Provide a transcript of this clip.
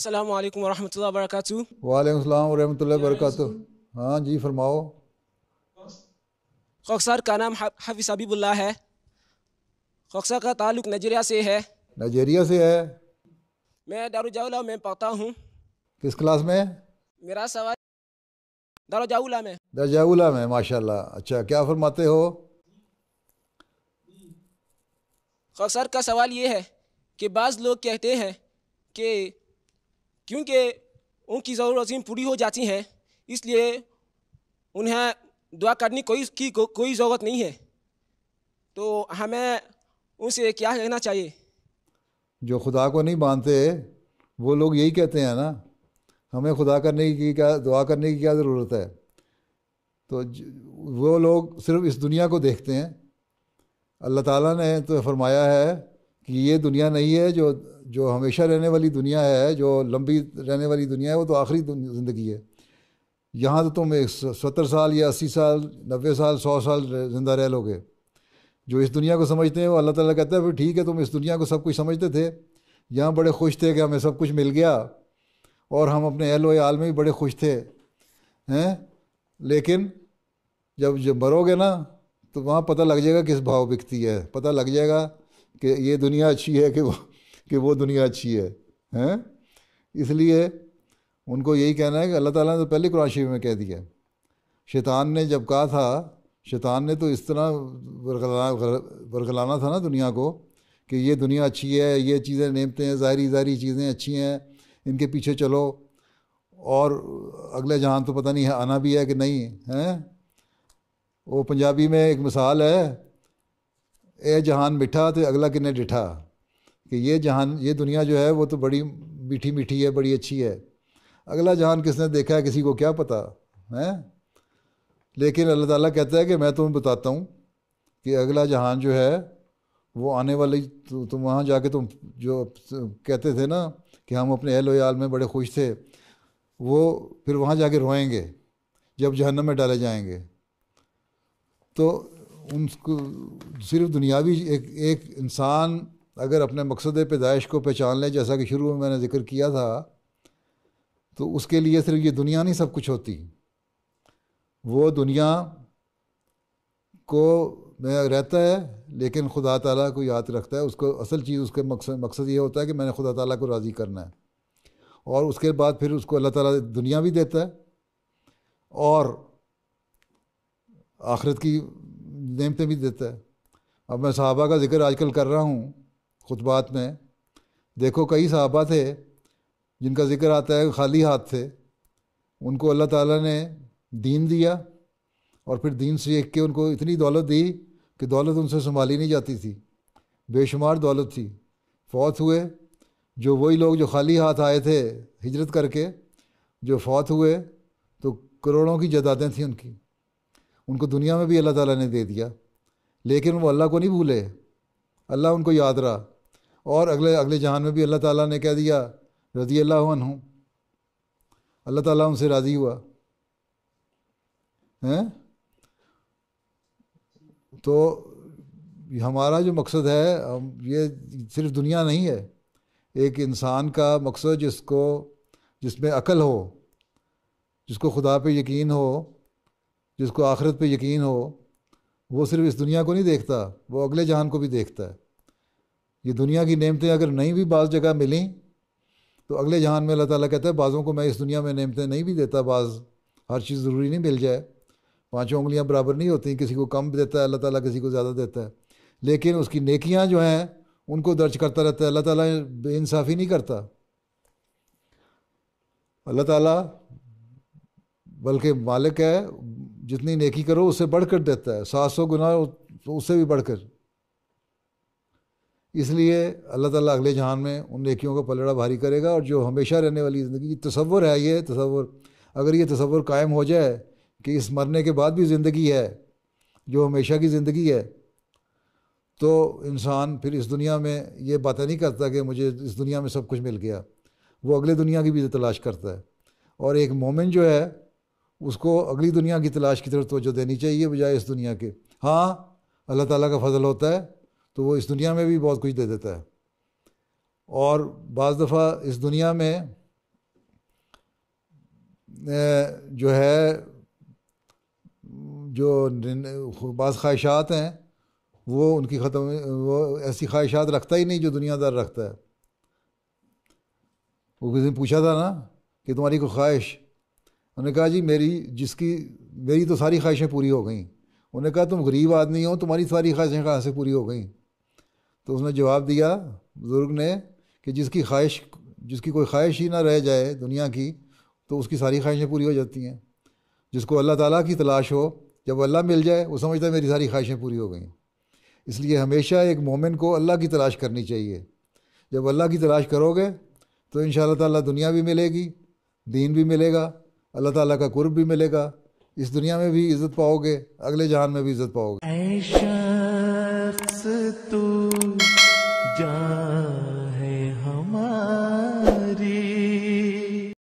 अल्लाम वरहमल वर्क वालेकाम वरहमल वर्क हाँ जी फरमाओ खौकसार का नाम हाफिज हबीबुल्ला है खौकसा का ताल्लुक नजरिया से है नजरिया से है मैं दारुजाउला में पढ़ता हूँ किस क्लास में मेरा सवाल दारुजाउला में दारुजाउला में माशाल्लाह अच्छा क्या फरमाते हो खौकसार का सवाल ये है कि बाज़ लोग कहते हैं कि क्योंकि उनकी ज़रूरतें पूरी हो जाती हैं इसलिए उन्हें दुआ करने कोई की को, कोई ज़रूरत नहीं है तो हमें उनसे क्या कहना चाहिए जो खुदा को नहीं मानते वो लोग यही कहते हैं ना हमें खुदा करने की क्या दुआ करने की क्या ज़रूरत है तो वो लोग सिर्फ इस दुनिया को देखते हैं अल्लाह ताला ने तो फरमाया है कि ये दुनिया नहीं है जो जो हमेशा रहने वाली दुनिया है जो लंबी रहने वाली दुनिया है वो तो आखिरी ज़िंदगी है यहाँ तो तुम एक सत्तर साल या अस्सी साल नब्बे साल सौ साल ज़िंदा रह लोगे जो इस दुनिया को समझते हैं वो अल्लाह ताला कहता है फिर ठीक है तुम इस दुनिया को सब कुछ समझते थे यहाँ बड़े खुश थे कि हमें सब कुछ मिल गया और हम अपने अहलो आल में भी बड़े खुश थे हैं लेकिन जब जब मरोगे ना तो वहाँ पता लग जाएगा किस भाव बिकती है पता लग जाएगा कि ये दुनिया अच्छी है कि वो कि वो दुनिया अच्छी है हैं इसलिए उनको यही कहना है कि अल्लाह ताला ने तो पहले कुरान शरीफ में कह दिया शैतान ने जब कहा था शैतान ने तो इस तरह बरगलाना था ना दुनिया को कि ये दुनिया अच्छी है ये चीज़ें नेमते हैं ज़ाहरी ज़ाहरी चीज़ें अच्छी हैं इनके पीछे चलो और अगले जहान तो पता नहीं है आना भी है कि नहीं है वो पंजाबी में एक मिसाल है ए जहान मिठा तो अगला किन्ने डिठा कि ये जहान ये दुनिया जो है वो तो बड़ी मीठी मीठी है बड़ी अच्छी है अगला जहान किसने देखा है किसी को क्या पता है लेकिन अल्लाह ताला कहता है कि मैं तुम्हें बताता हूँ कि अगला जहान जो है वो आने वाली तु, तो तुम वहाँ जाके तुम जो कहते थे ना कि हम अपने अहल याल में बड़े खुश थे वो फिर वहाँ जाके रोएंगे जब जहन्नम में डाले जाएंगे तो उनको सिर्फ दुनियावी एक एक इंसान अगर अपने मकसद पैदाइश को पहचान ले जैसा कि शुरू में मैंने जिक्र किया था तो उसके लिए सिर्फ ये दुनिया नहीं सब कुछ होती वो दुनिया को मैं रहता है लेकिन खुदा ताला को याद रखता है उसको असल चीज़ उसके मकसद मकसद ये होता है कि मैंने खुदा ताला को राज़ी करना है और उसके बाद फिर उसको अल्लाह ताला दुनिया भी देता है और आखिरत की नियमतें भी देता है अब मैं साहबा का जिक्र आजकल कर रहा हूँ खुतबात में देखो कई साहबा थे जिनका जिक्र आता है खाली हाथ थे उनको अल्लाह ताला ने दीन दिया और फिर दीन सीख के उनको इतनी दौलत दी कि दौलत उनसे संभाली नहीं जाती थी बेशुमार दौलत थी फौत हुए जो वही लोग जो खाली हाथ आए थे हिजरत करके जो फौत हुए तो करोड़ों की जदादें थीं उनकी उनको दुनिया में भी अल्लाह ताला ने दे दिया लेकिन वो अल्लाह को नहीं भूले अल्लाह उनको याद रहा और अगले अगले जहान में भी अल्लाह ताला ने कह दिया रजी अल्लाह हूँ अल्लाह ताला उनसे राज़ी हुआ हैं तो हमारा जो मकसद है हम ये सिर्फ दुनिया नहीं है एक इंसान का मकसद जिसको जिसमें अकल हो जिसको खुदा पे यकीन हो जिसको आखिरत पे यकीन हो वो सिर्फ इस दुनिया को नहीं देखता वो अगले जहान को भी देखता है ये दुनिया की नेमतें अगर नहीं भी बाज़ जगह मिली तो अगले जहान में अल्लाह ताला कहता है बाज़ों को मैं इस दुनिया में नेमतें नहीं भी देता बाज़ हर चीज़ ज़रूरी नहीं मिल जाए पाँचों उंगलियाँ बराबर नहीं होती किसी को कम देता है अल्लाह ताला किसी को ज़्यादा देता है लेकिन उसकी नेकियाँ जो हैं उनको दर्ज करता रहता है अल्लाह ताला बेइंसाफ़ी नहीं करता अल्लाह ताला बल्कि मालिक है जितनी नेकी करो उससे कर देता है सात सौ गुना तो उससे भी बढ़कर इसलिए अल्लाह ताला अगले जहान में उन नेकियों का पलड़ा भारी करेगा और जो हमेशा रहने वाली ज़िंदगी तस्वर है ये तस्वुर अगर ये तस्वुर कायम हो जाए कि इस मरने के बाद भी ज़िंदगी है जो हमेशा की ज़िंदगी है तो इंसान फिर इस दुनिया में ये बातें नहीं करता कि मुझे इस दुनिया में सब कुछ मिल गया वो अगले दुनिया की भी तलाश करता है और एक मोमिन जो है उसको अगली दुनिया की तलाश की तरफ तोजो देनी चाहिए बजाय इस दुनिया के हाँ अल्लाह ताला का फजल होता है तो वो इस दुनिया में भी बहुत कुछ दे देता है और बज़ दफ़ा इस दुनिया में जो है जो बाज़ ख्वाहिशात हैं वो उनकी ख़त्म वो ऐसी ख्वाहिशात रखता ही नहीं जो दुनियादार रखता है वो किसी ने पूछा था ना कि तुम्हारी कोई ख्वाहिश उन्होंने कहा जी मेरी जिसकी मेरी तो सारी ख्वाहिशें पूरी हो गई उन्होंने कहा तुम गरीब आदमी हो तुम्हारी सारी ख्वाहिशें कहाँ से पूरी हो गई तो उसने जवाब दिया बुज़ुर्ग ने कि जिसकी ख्वाहिश जिसकी कोई ख्वाहिश ही ना रह जाए दुनिया की तो उसकी सारी ख्वाहिशें पूरी हो जाती हैं जिसको अल्लाह ताला की तलाश हो जब अल्लाह मिल जाए वो समझता है मेरी सारी ख्वाहिशें पूरी हो गई इसलिए हमेशा एक मोमिन को अल्लाह की तलाश करनी चाहिए जब अल्लाह की तलाश करोगे तो इन ताला दुनिया भी मिलेगी दीन भी मिलेगा अल्लाह ताला का कुर्ब भी मिलेगा इस दुनिया में भी इज्जत पाओगे अगले जहान में भी इज्जत पाओगे तू जान